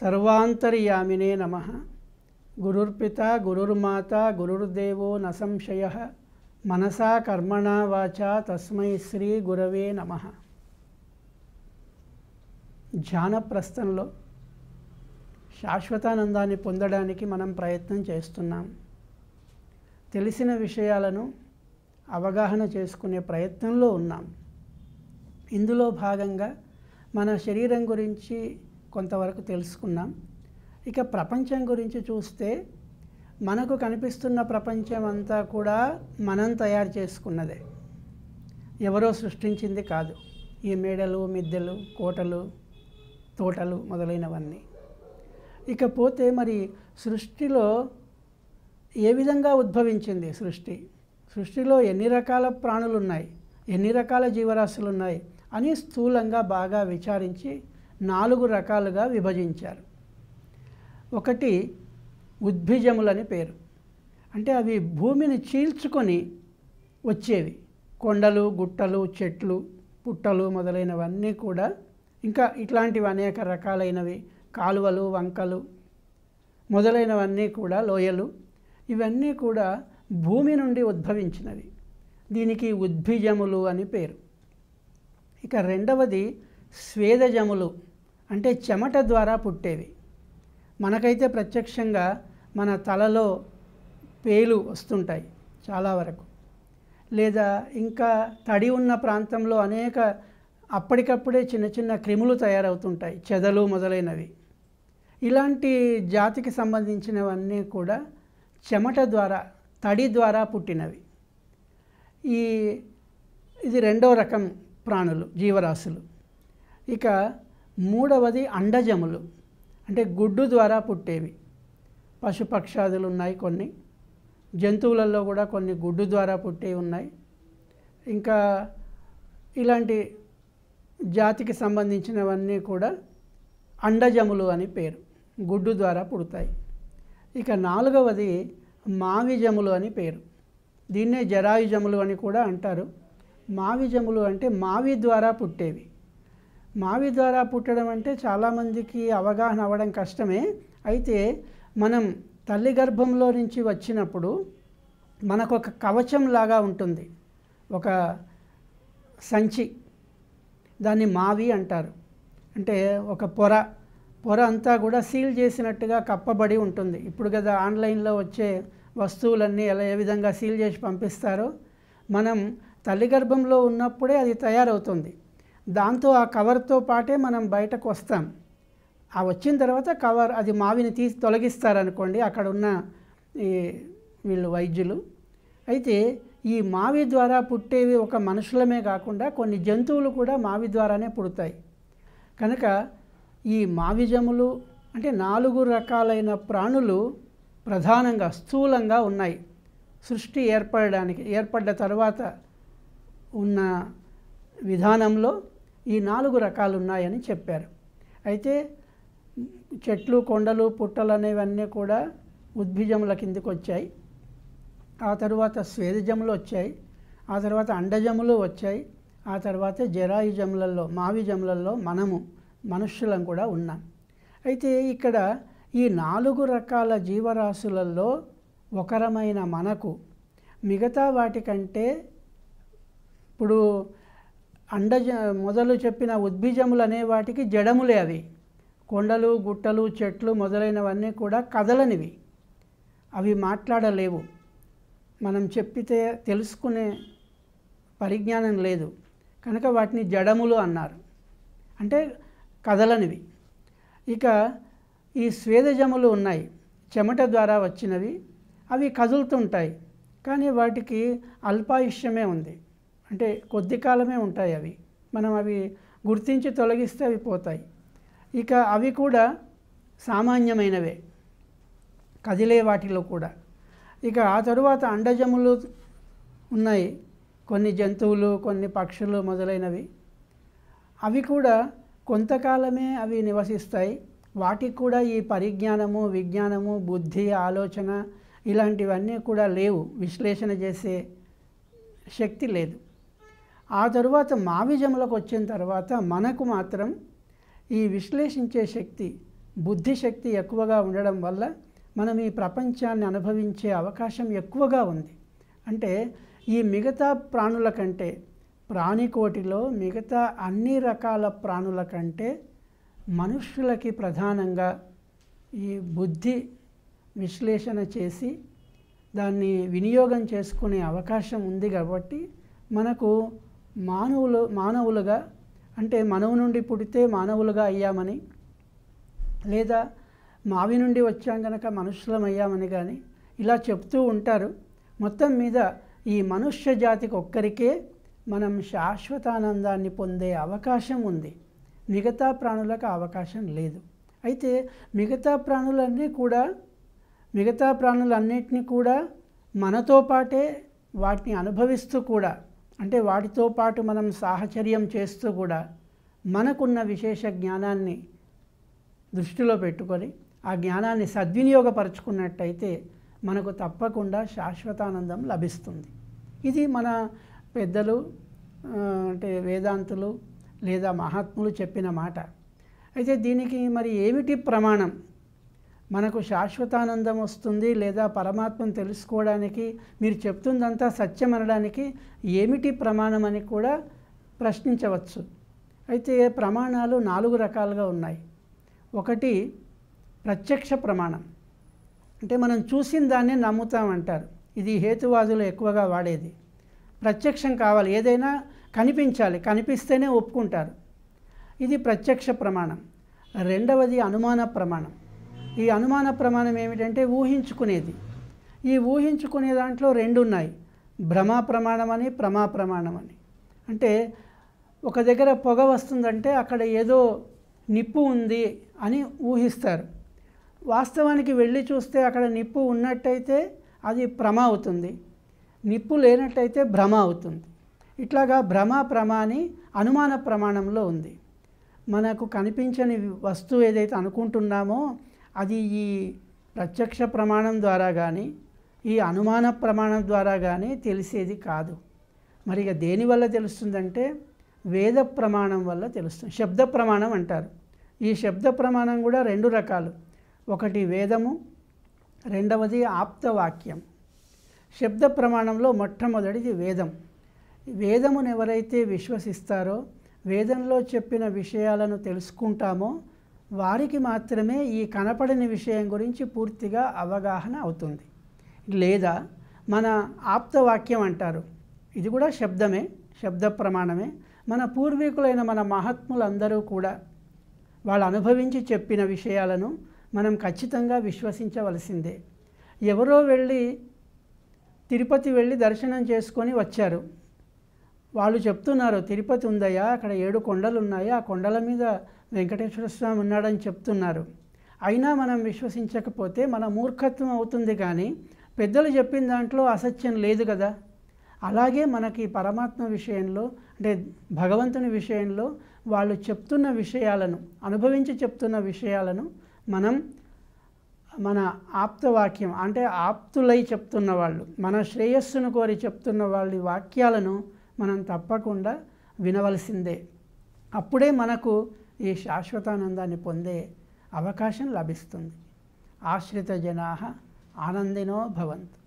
సర్వాంతర్యామినే నమ గురుర్పిత గురుర్మాత గురుర్దేవో నసంశయ మనసా కర్మణ వాచ తస్మై శ్రీ గురవే నమ ధ్యానప్రస్థంలో శాశ్వతానందాన్ని పొందడానికి మనం ప్రయత్నం చేస్తున్నాం తెలిసిన విషయాలను అవగాహన చేసుకునే ప్రయత్నంలో ఉన్నాం ఇందులో భాగంగా మన శరీరం గురించి కొంతవరకు తెలుసుకున్నాం ఇక ప్రపంచం గురించి చూస్తే మనకు కనిపిస్తున్న ప్రపంచం అంతా కూడా మనం తయారు చేసుకున్నదే ఎవరో సృష్టించింది కాదు ఈ మేడలు మిద్దెలు కోటలు తోటలు మొదలైనవన్నీ ఇకపోతే మరి సృష్టిలో ఏ విధంగా ఉద్భవించింది సృష్టి సృష్టిలో ఎన్ని రకాల ప్రాణులు ఉన్నాయి ఎన్ని రకాల జీవరాశులు ఉన్నాయి అని స్థూలంగా బాగా విచారించి నాలుగు రకాలుగా విభజించారు ఒకటి ఉద్భిజములని పేరు అంటే అవి భూమిని చీల్చుకొని వచ్చేవి కొండలు గుట్టలు చెట్లు పుట్టలు మొదలైనవన్నీ కూడా ఇంకా ఇట్లాంటివి అనేక రకాలైనవి కాలువలు వంకలు మొదలైనవన్నీ కూడా లోయలు ఇవన్నీ కూడా భూమి నుండి ఉద్భవించినవి దీనికి ఉద్భిజములు అని పేరు ఇక రెండవది స్వేదజములు అంటే చెమట ద్వారా పుట్టేవి మనకైతే ప్రత్యక్షంగా మన తలలో పేలు వస్తుంటాయి చాలా వరకు లేదా ఇంకా తడి ఉన్న ప్రాంతంలో అనేక అప్పటికప్పుడే చిన్న చిన్న క్రిములు తయారవుతుంటాయి చెదలు మొదలైనవి ఇలాంటి జాతికి సంబంధించినవన్నీ కూడా చెమట ద్వారా తడి ద్వారా పుట్టినవి ఈ ఇది రెండో రకం ప్రాణులు జీవరాశులు ఇక మూడవది అండజములు అంటే గుడ్డు ద్వారా పుట్టేవి పశుపక్షాదులు ఉన్నాయి కొన్ని జంతువులలో కూడా కొన్ని గుడ్డు ద్వారా పుట్టేవి ఉన్నాయి ఇంకా ఇలాంటి జాతికి సంబంధించినవన్నీ కూడా అండజములు అని పేరు గుడ్డు ద్వారా పుడతాయి ఇక నాలుగవది మావిజములు అని పేరు దీన్నే జరాయుజములు అని కూడా అంటారు మావిజములు అంటే మావి ద్వారా పుట్టేవి మావి ద్వారా పుట్టడం అంటే చాలామందికి అవగాహన అవ్వడం కష్టమే అయితే మనం తల్లి గర్భంలో నుంచి వచ్చినప్పుడు మనకు ఒక కవచం లాగా ఉంటుంది ఒక సంచి దాన్ని మావి అంటారు అంటే ఒక పొర పొర అంతా కూడా సీల్ చేసినట్టుగా కప్పబడి ఉంటుంది ఇప్పుడు కదా ఆన్లైన్లో వచ్చే వస్తువులన్నీ ఎలా ఏ విధంగా సీల్ చేసి పంపిస్తారో మనం తల్లి గర్భంలో ఉన్నప్పుడే అది తయారవుతుంది దాంతో ఆ కవర్తో పాటే మనం బయటకు వస్తాం ఆ వచ్చిన తర్వాత కవర్ అది మావిని తీసి తొలగిస్తారనుకోండి అక్కడ ఉన్న ఈ వీళ్ళు వైద్యులు అయితే ఈ మావి ద్వారా పుట్టేవి ఒక మనుషులమే కాకుండా కొన్ని జంతువులు కూడా మావి ద్వారానే పుడతాయి కనుక ఈ మావిజములు అంటే నాలుగు రకాలైన ప్రాణులు ప్రధానంగా స్థూలంగా ఉన్నాయి సృష్టి ఏర్పడడానికి ఏర్పడ్డ తర్వాత ఉన్న విధానంలో ఈ నాలుగు రకాలు ఉన్నాయని చెప్పారు అయితే చెట్లు కొండలు పుట్టలు అనేవన్నీ కూడా ఉద్భిజముల కిందకు వచ్చాయి ఆ తర్వాత స్వేదజములు వచ్చాయి ఆ తర్వాత అండజములు వచ్చాయి ఆ తర్వాత జరాయుజములలో మావిజములలో మనము మనుష్యులం కూడా ఉన్నాం అయితే ఇక్కడ ఈ నాలుగు రకాల జీవరాశులలో ఒకరమైన మనకు మిగతా వాటికంటే ఇప్పుడు అండజ మొదలు చెప్పిన ఉద్భిజములు అనే వాటికి జడములే అవి కొండలు గుట్టలు చెట్లు మొదలైనవన్నీ కూడా కదలనివి అవి మాట్లాడలేవు మనం చెప్పితే తెలుసుకునే పరిజ్ఞానం లేదు కనుక వాటిని జడములు అన్నారు అంటే కదలనివి ఇక ఈ స్వేదజములు ఉన్నాయి చెమట ద్వారా వచ్చినవి అవి కదులుతుంటాయి కానీ వాటికి అల్పాయుష్యమే ఉంది అంటే కొద్ది కాలమే ఉంటాయి అవి మనం అవి గుర్తించి తొలగిస్తే అవి పోతాయి ఇక అవి కూడా సామాన్యమైనవే కదిలే వాటిలో కూడా ఇక ఆ తరువాత అండజములు ఉన్నాయి కొన్ని జంతువులు కొన్ని పక్షులు మొదలైనవి అవి కూడా కొంతకాలమే అవి నివసిస్తాయి వాటికి కూడా ఈ పరిజ్ఞానము విజ్ఞానము బుద్ధి ఆలోచన ఇలాంటివన్నీ కూడా లేవు విశ్లేషణ చేసే శక్తి లేదు ఆ తరువాత మావిజంలోకి వచ్చిన తర్వాత మనకు మాత్రం ఈ విశ్లేషించే శక్తి బుద్ధి శక్తి ఎక్కువగా ఉండడం వల్ల మనం ఈ ప్రపంచాన్ని అనుభవించే అవకాశం ఎక్కువగా ఉంది అంటే ఈ మిగతా ప్రాణుల కంటే ప్రాణికోటిలో మిగతా అన్ని రకాల ప్రాణుల కంటే మనుష్యులకి ప్రధానంగా ఈ బుద్ధి విశ్లేషణ చేసి దాన్ని వినియోగం చేసుకునే అవకాశం ఉంది కాబట్టి మనకు మానవులు మానవులుగా అంటే మనవు నుండి పుడితే మానవులుగా అయ్యామని లేదా మావి నుండి వచ్చాం కనుక మనుషులం అయ్యామని కానీ ఇలా చెప్తూ ఉంటారు మొత్తం మీద ఈ మనుష్య జాతికి ఒక్కరికే మనం శాశ్వతానందాన్ని పొందే అవకాశం ఉంది మిగతా ప్రాణులకు అవకాశం లేదు అయితే మిగతా ప్రాణులన్నీ కూడా మిగతా ప్రాణులన్నింటినీ కూడా మనతో పాటే వాటిని అనుభవిస్తూ కూడా అంటే వాటితో పాటు మనం సాహచర్యం చేస్తూ కూడా మనకున్న విశేష జ్ఞానాన్ని దృష్టిలో పెట్టుకొని ఆ జ్ఞానాన్ని సద్వినియోగపరచుకున్నట్టయితే మనకు తప్పకుండా శాశ్వతానందం లభిస్తుంది ఇది మన పెద్దలు అంటే వేదాంతులు లేదా మహాత్ములు చెప్పిన మాట అయితే దీనికి మరి ఏమిటి ప్రమాణం మనకు శాశ్వతానందం వస్తుంది లేదా పరమాత్మను తెలుసుకోవడానికి మీరు చెప్తుందంతా సత్యం అనడానికి ఏమిటి ప్రమాణం అని కూడా ప్రశ్నించవచ్చు అయితే ప్రమాణాలు నాలుగు రకాలుగా ఉన్నాయి ఒకటి ప్రత్యక్ష ప్రమాణం అంటే మనం చూసిన దాన్ని నమ్ముతామంటారు ఇది హేతువాదులు ఎక్కువగా వాడేది ప్రత్యక్షం కావాలి ఏదైనా కనిపించాలి కనిపిస్తేనే ఒప్పుకుంటారు ఇది ప్రత్యక్ష ప్రమాణం రెండవది అనుమాన ప్రమాణం ఈ అనుమాన ప్రమాణం ఏమిటంటే ఊహించుకునేది ఈ ఊహించుకునే దాంట్లో రెండు ఉన్నాయి భ్రమా ప్రమాణం అని ప్రమా ప్రమాణం అని అంటే ఒక దగ్గర పొగ వస్తుందంటే అక్కడ ఏదో నిప్పు ఉంది అని ఊహిస్తారు వాస్తవానికి వెళ్ళి చూస్తే అక్కడ నిప్పు ఉన్నట్టయితే అది భ్రమ అవుతుంది నిప్పు లేనట్టయితే భ్రమ అవుతుంది ఇట్లాగా భ్రమ ప్రమ అని అనుమాన ప్రమాణంలో ఉంది మనకు కనిపించని వస్తువు ఏదైతే అనుకుంటున్నామో అది ఈ ప్రత్యక్ష ప్రమాణం ద్వారా కానీ ఈ అనుమాన ప్రమాణం ద్వారా కానీ తెలిసేది కాదు మరి ఇక దేనివల్ల తెలుస్తుందంటే వేద ప్రమాణం వల్ల తెలుస్తుంది శబ్ద ప్రమాణం అంటారు ఈ శబ్ద ప్రమాణం కూడా రెండు రకాలు ఒకటి వేదము రెండవది ఆప్తవాక్యం శబ్ద ప్రమాణంలో మొట్టమొదటిది వేదం వేదమును ఎవరైతే విశ్వసిస్తారో వేదంలో చెప్పిన విషయాలను తెలుసుకుంటామో వారికి మాత్రమే ఈ కనపడని విషయం గురించి పూర్తిగా అవగాహన అవుతుంది లేదా మన ఆప్తవాక్యం అంటారు ఇది కూడా శబ్దమే శబ్ద ప్రమాణమే మన పూర్వీకులైన మన మహాత్ములందరూ కూడా వాళ్ళు అనుభవించి చెప్పిన విషయాలను మనం ఖచ్చితంగా విశ్వసించవలసిందే ఎవరో వెళ్ళి తిరుపతి వెళ్ళి దర్శనం చేసుకొని వచ్చారు వాళ్ళు చెప్తున్నారు తిరుపతి ఉందయ్యా అక్కడ ఏడు కొండలు ఉన్నాయి ఆ కొండల మీద వెంకటేశ్వర స్వామి ఉన్నాడని చెప్తున్నారు అయినా మనం విశ్వసించకపోతే మన మూర్ఖత్వం అవుతుంది కానీ పెద్దలు చెప్పిన దాంట్లో అసత్యం లేదు కదా అలాగే మనకి పరమాత్మ విషయంలో అంటే భగవంతుని విషయంలో వాళ్ళు చెప్తున్న విషయాలను అనుభవించి చెప్తున్న విషయాలను మనం మన ఆప్తవాక్యం అంటే ఆప్తులై చెప్తున్న వాళ్ళు మన శ్రేయస్సును కోరి చెప్తున్న వాళ్ళ వాక్యాలను మనం తప్పకుండా వినవలసిందే అప్పుడే మనకు ఈ శాశ్వతానందాన్ని పొందే అవకాశం లభిస్తుంది ఆశ్రిత జనా ఆనందినో భవంతు